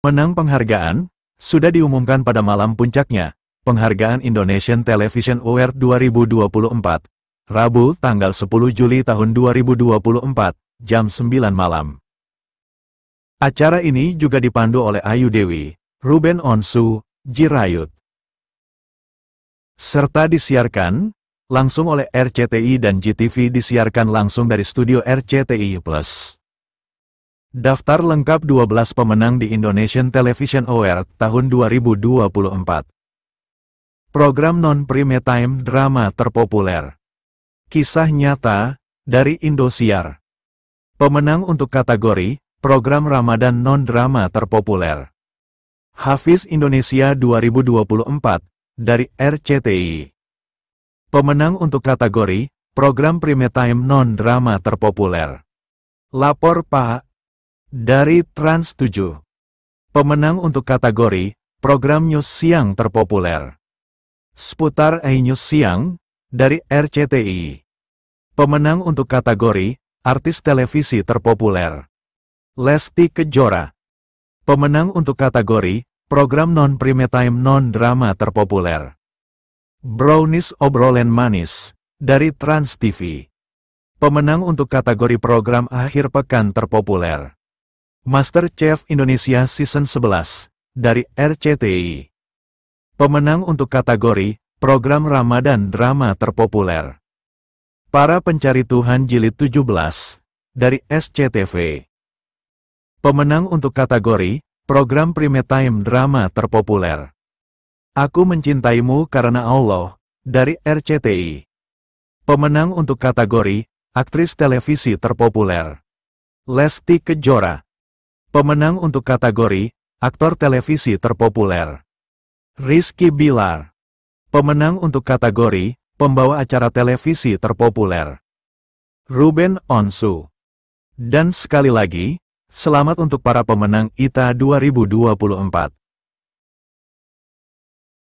Menang penghargaan, sudah diumumkan pada malam puncaknya, penghargaan Indonesian Television Award 2024, Rabu tanggal 10 Juli tahun 2024, jam 9 malam. Acara ini juga dipandu oleh Ayu Dewi, Ruben Onsu, Jirayut. Serta disiarkan, langsung oleh RCTI dan GTV disiarkan langsung dari studio RCTI+. Daftar lengkap 12 pemenang di Indonesian Television Award tahun 2024. Program non-primetime drama terpopuler. Kisah nyata dari Indosiar. Pemenang untuk kategori Program Ramadan Non-Drama Terpopuler. Hafiz Indonesia 2024 dari RCTI. Pemenang untuk kategori Program time Non-Drama Terpopuler. Lapor Pak dari Trans 7. Pemenang untuk kategori Program News Siang Terpopuler. Seputar e-news siang dari RCTI. Pemenang untuk kategori Artis Televisi Terpopuler. Lesti Kejora. Pemenang untuk kategori Program Non-Prime Non-Drama Terpopuler. Brownies Obrolan Manis dari Trans TV. Pemenang untuk kategori Program Akhir Pekan Terpopuler. Master Chef Indonesia Season 11 dari RCTI. Pemenang untuk kategori Program Ramadan Drama Terpopuler. Para Pencari Tuhan Jilid 17 dari SCTV. Pemenang untuk kategori Program Primetime Drama Terpopuler. Aku Mencintaimu Karena Allah dari RCTI. Pemenang untuk kategori Aktris Televisi Terpopuler. Lesti Kejora Pemenang untuk kategori, aktor televisi terpopuler. Rizky Bilar. Pemenang untuk kategori, pembawa acara televisi terpopuler. Ruben Onsu. Dan sekali lagi, selamat untuk para pemenang ITA 2024.